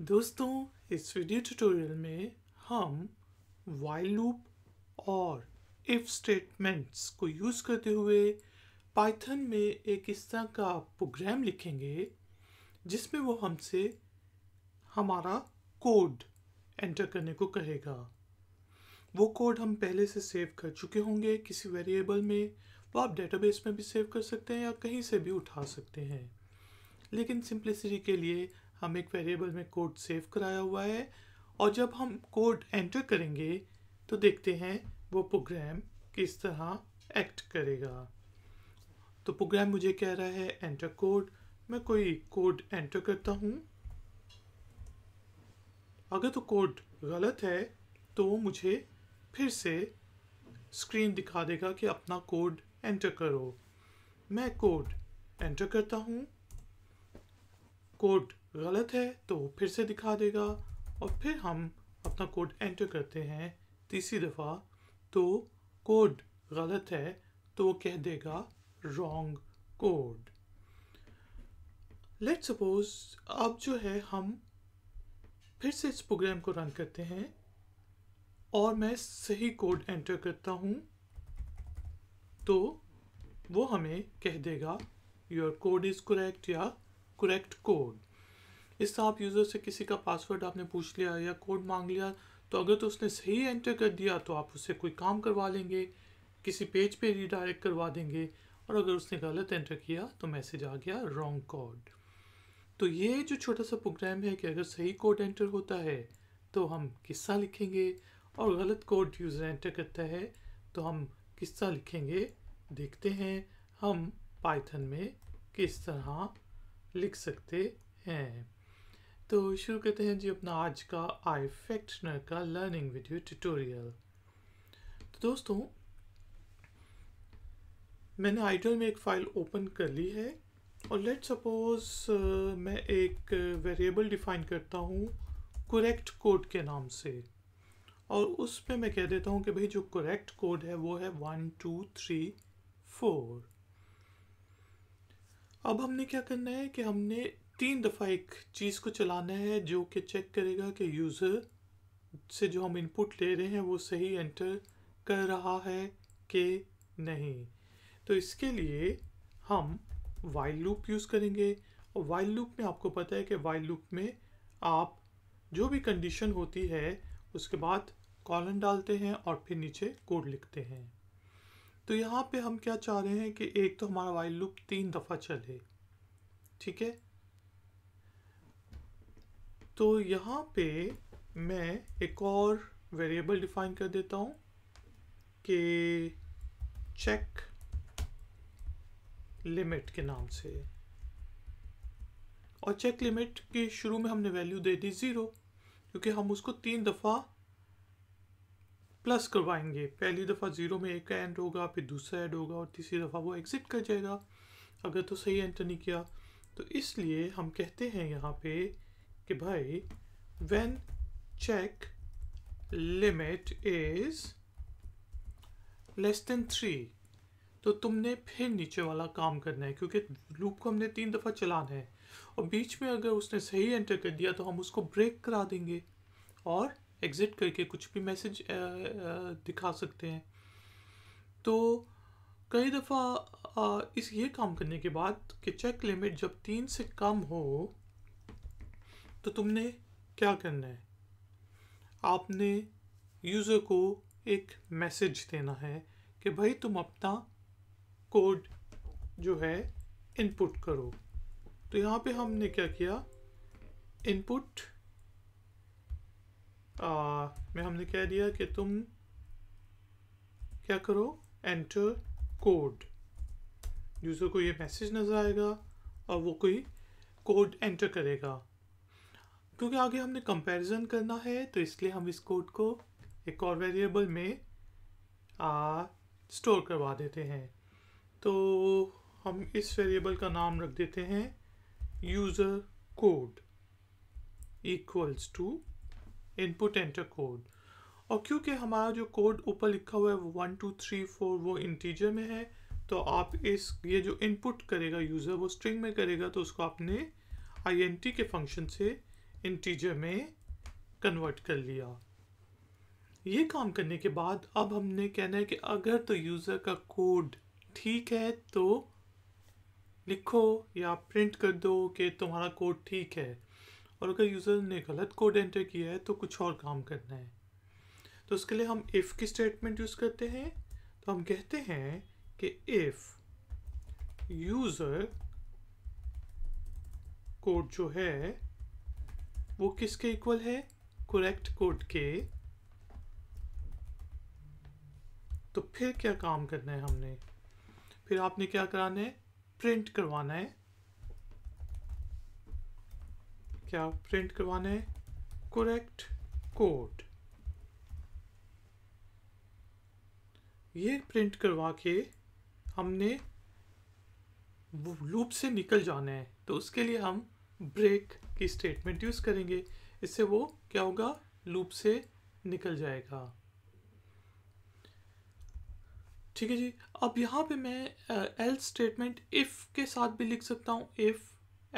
दोस्तों इस video tutorial में हम वाइल लूप और इफ स्टेटमेंट्स को यूज़ करते हुए पाइथन में एक इस तरह का प्रोग्राम लिखेंगे जिसमें वो हमसे हमारा कोड एंटर करने को कहेगा वो कोड हम पहले से सेव कर चुके होंगे किसी वेरिएबल में वो आप डेटाबेस में भी सेव कर सकते हैं या कहीं से भी उठा सकते हैं लेकिन सिंप्लिसिटी के लिए हम एक वेरिएबल में कोड सेव कराया हुआ है और जब हम कोड एंटर करेंगे तो देखते हैं वो प्रोग्राम किस तरह एक्ट करेगा तो प्रोग्राम मुझे कह रहा है एंटर कोड मैं कोई कोड एंटर करता हूँ अगर तो कोड गलत है तो मुझे फिर से स्क्रीन दिखा देगा कि अपना कोड एंटर करो मैं कोड एंटर करता हूँ कोड गलत है तो वो फिर से दिखा देगा और फिर हम अपना कोड एंटर करते हैं तीसरी दफ़ा तो कोड गलत है तो वो कह देगा रॉन्ग कोड लेट सपोज अब जो है हम फिर से इस प्रोग्राम को रन करते हैं और मैं सही कोड एंटर करता हूँ तो वो हमें कह देगा योर कोड इज़ करेक्ट या करेक्ट कोड इस तरह आप यूज़र से किसी का पासवर्ड आपने पूछ लिया या कोड मांग लिया तो अगर तो उसने सही एंटर कर दिया तो आप उससे कोई काम करवा लेंगे किसी पेज पे रिडायरेक्ट करवा देंगे और अगर उसने गलत एंटर किया तो मैसेज आ गया रॉन्ग कोड तो ये जो छोटा सा प्रोग्राम है कि अगर सही कोड एंटर होता है तो हम किस्सा लिखेंगे और गलत कोड यूज़र एंटर करता है तो हम किस्सा लिखेंगे देखते हैं हम पाइथन में किस तरह लिख सकते हैं तो शुरू करते हैं जी अपना आज का आई फैक्टनर का लर्निंग वीडियो ट्यूटोरियल तो दोस्तों मैंने आइडल में एक फाइल ओपन कर ली है और लेट सपोज मैं एक वेरिएबल डिफाइन करता हूँ करेक्ट कोड के नाम से और उस पर मैं कह देता हूँ कि भाई जो करेक्ट कोड है वो है वन टू थ्री फोर अब हमने क्या करना है कि हमने तीन दफ़ा एक चीज़ को चलाना है जो कि चेक करेगा कि यूज़र से जो हम इनपुट ले रहे हैं वो सही एंटर कर रहा है कि नहीं तो इसके लिए हम वाइल लूप यूज़ करेंगे और वाइल लूप में आपको पता है कि वाइल लूप में आप जो भी कंडीशन होती है उसके बाद कॉलन डालते हैं और फिर नीचे कोड लिखते हैं तो यहाँ पे हम क्या चाह रहे हैं कि एक तो हमारा वाइल लूप तीन दफ़ा चले ठीक है तो यहाँ पे मैं एक और वेरिएबल डिफाइन कर देता हूँ कि चेक लिमिट के नाम से और चेक लिमिट के शुरू में हमने वैल्यू दे दी ज़ीरो क्योंकि हम उसको तीन दफ़ा प्लस करवाएंगे पहली दफ़ा ज़ीरो में एक एंड होगा फिर दूसरा ऐड होगा और तीसरी दफ़ा वो एग्ज़िट कर जाएगा अगर तो सही एंटर तो नहीं किया तो इसलिए हम कहते हैं यहाँ पे कि भाई when check limit is less than three तो तुमने फिर नीचे वाला काम करना है क्योंकि लूप को हमने तीन दफ़ा चलाना है और बीच में अगर उसने सही एंटर कर दिया तो हम उसको ब्रेक करा देंगे और एग्ज़िट करके कुछ भी मैसेज दिखा सकते हैं तो कई दफ़ा इस ये काम करने के बाद कि चेक लिमिट जब तीन से कम हो तो तुमने क्या करना है आपने यूज़र को एक मैसेज देना है कि भाई तुम अपना कोड जो है इनपुट करो तो यहाँ पे हमने क्या किया इनपुट आ, में हमने कह दिया कि तुम क्या करो एंटर कोड यूज़र को ये मैसेज नज़र आएगा और वो कोई कोड एंटर करेगा क्योंकि आगे हमने कंपैरिजन करना है तो इसलिए हम इस कोड को एक और वेरिएबल में आ, स्टोर करवा देते हैं तो हम इस वेरिएबल का नाम रख देते हैं user code equals to input enter code और क्योंकि हमारा जो कोड ऊपर लिखा हुआ है वो वन टू थ्री फोर वो इंटीजर में है तो आप इस ये जो इनपुट करेगा यूज़र वो स्ट्रिंग में करेगा तो उसको आपने आई के फंक्शन से इंटीजर में कन्वर्ट कर लिया ये काम करने के बाद अब हमने कहना है कि अगर तो यूज़र का कोड ठीक है तो लिखो या प्रिंट कर दो कि तुम्हारा कोड ठीक है और अगर यूज़र ने गलत कोड एंटर किया है तो कुछ और काम करना है तो उसके लिए हम इफ़ की स्टेटमेंट यूज़ करते हैं तो हम कहते हैं कि इफ़ यूज़र कोड जो है वो किसके इक्वल है करेक्ट कोड के तो फिर क्या काम करना है हमने फिर आपने क्या कराना है प्रिंट करवाना है क्या प्रिंट करवाना है करेक्ट कोड ये प्रिंट करवा के हमने लूप से निकल जाना है तो उसके लिए हम ब्रेक की स्टेटमेंट यूज़ करेंगे इससे वो क्या होगा लूप से निकल जाएगा ठीक है जी अब यहाँ पे मैं एल्स स्टेटमेंट इफ़ के साथ भी लिख सकता हूँ इफ़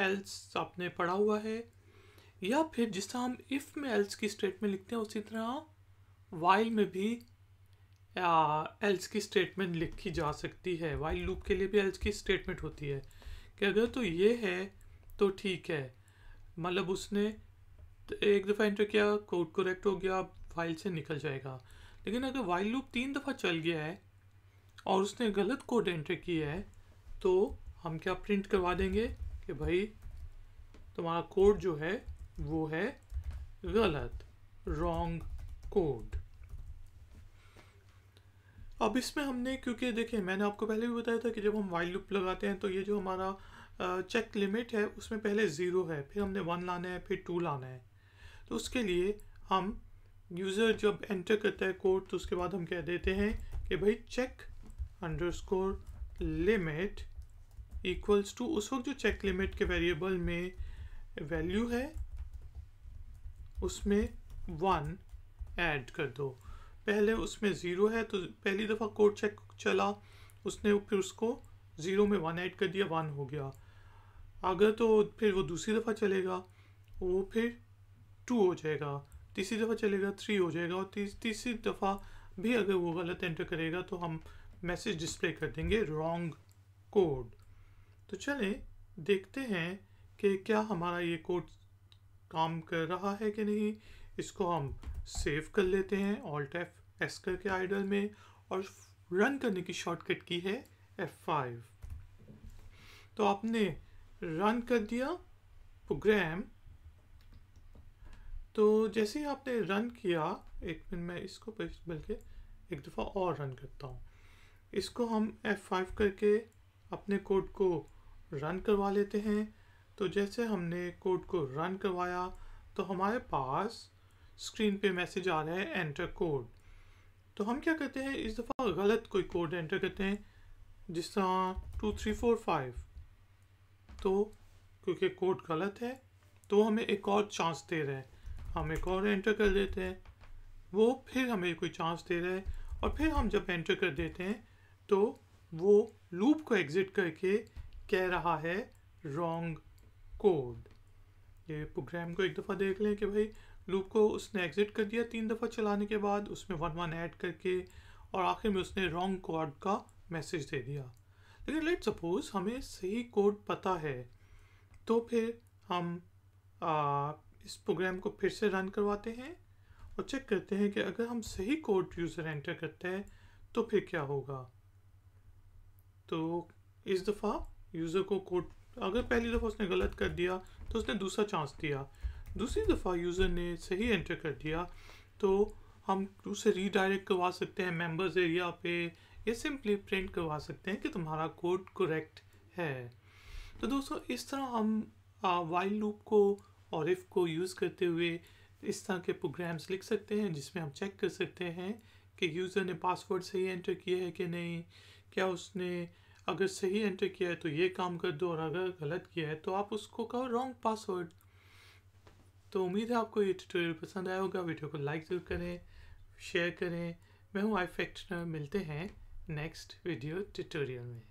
एल्स आपने पढ़ा हुआ है या फिर जिस तरह हम इफ़ में एल्स की स्टेटमेंट लिखते हैं उसी तरह वाइल में भी एल्स की स्टेटमेंट लिखी जा सकती है वाइल लूप के लिए भी एल्स की स्टेटमेंट होती है कि अगर तो ये है तो ठीक है मतलब उसने तो एक दफ़ा एंटर किया कोड करेक्ट हो गया फाइल से निकल जाएगा लेकिन अगर वाइल लूप तीन दफ़ा चल गया है और उसने गलत कोड एंटर किया है तो हम क्या प्रिंट करवा देंगे कि भाई तुम्हारा कोड जो है वो है गलत रॉन्ग कोड अब इसमें हमने क्योंकि देखिए मैंने आपको पहले भी बताया था कि जब हम वाइल्ड लूप लगाते हैं तो ये जो हमारा चेक लिमिट है उसमें पहले ज़ीरो है फिर हमने वन लाना है फिर टू लाना है तो उसके लिए हम यूज़र जब एंटर करता है कोड तो उसके बाद हम कह देते हैं कि भाई check underscore limit equals to उस वक्त जो चेक लिमिट के वेरिएबल में वैल्यू है उसमें वन ऐड कर दो पहले उसमें ज़ीरो है तो पहली दफ़ा कोड चेक चला उसने फिर उसको ज़ीरो में वन ऐड कर दिया वन हो गया अगर तो फिर वो दूसरी दफ़ा चलेगा वो फिर टू हो जाएगा तीसरी दफ़ा चलेगा थ्री हो जाएगा और तीस तीसरी दफ़ा भी अगर वो गलत एंटर करेगा तो हम मैसेज डिस्प्ले कर देंगे रॉन्ग कोड तो चलें देखते हैं कि क्या हमारा ये कोड काम कर रहा है कि नहीं इसको हम सेव कर लेते हैं ऑल्ट एफ एस करके आइडल में और रन करने की शॉर्टकट की है एफ फाइव तो आपने रन कर दिया प्रोग्राम तो जैसे ही आपने रन किया एक मिनट मैं इसको बल्कि एक दफ़ा और रन करता हूँ इसको हम एफ फाइव करके अपने कोड को रन करवा लेते हैं तो जैसे हमने कोड को रन करवाया तो हमारे पास स्क्रीन पे मैसेज आ रहा है एंटर कोड तो हम क्या करते हैं इस दफ़ा गलत कोई कोड एंटर करते हैं जिस तरह टू थ्री फोर फाइव तो क्योंकि कोड गलत है तो हमें एक और चांस दे रहा है हम एक और एंटर कर देते हैं वो फिर हमें कोई चांस दे रहा है और फिर हम जब एंटर कर देते हैं तो वो लूप को एग्ज़िट करके कह रहा है रॉन्ग कोड ये प्रोग्राम को एक दफ़ा देख लें कि भाई लूप को उसने एग्ज़िट कर दिया तीन दफ़ा चलाने के बाद उसमें वन वन ऐड करके और आखिर में उसने रॉन्ग कोड का मैसेज दे दिया लेकिन लेट सपोज हमें सही कोड पता है तो फिर हम आ, इस प्रोग्राम को फिर से रन करवाते हैं और चेक करते हैं कि अगर हम सही कोड यूज़र एंटर करते हैं तो फिर क्या होगा तो इस दफ़ा यूज़र को कोड अगर पहली दफ़ा उसने गलत कर दिया तो उसने दूसरा चांस दिया दूसरी दफ़ा यूज़र ने सही एंटर कर दिया तो हम उसे रीडायरेक्ट करवा सकते हैं मेंबर्स एरिया पे या सिंपली प्रिंट करवा सकते हैं कि तुम्हारा कोड करेक्ट है तो दोस्तों इस तरह हम वाइल लूप को और इफ़ को यूज़ करते हुए इस तरह के प्रोग्राम्स लिख सकते हैं जिसमें हम चेक कर सकते हैं कि यूज़र ने पासवर्ड सही एंटर किया है कि नहीं क्या उसने अगर सही एंटर किया है तो ये काम कर दो और अगर गलत किया है तो आप उसको कहो रॉन्ग पासवर्ड तो उम्मीद है आपको ये ट्यूटोरियल पसंद आया होगा वीडियो को लाइक ज़रूर करें शेयर करें मैं हूँ आई फैक्टनर मिलते हैं नेक्स्ट वीडियो ट्यूटोरियल में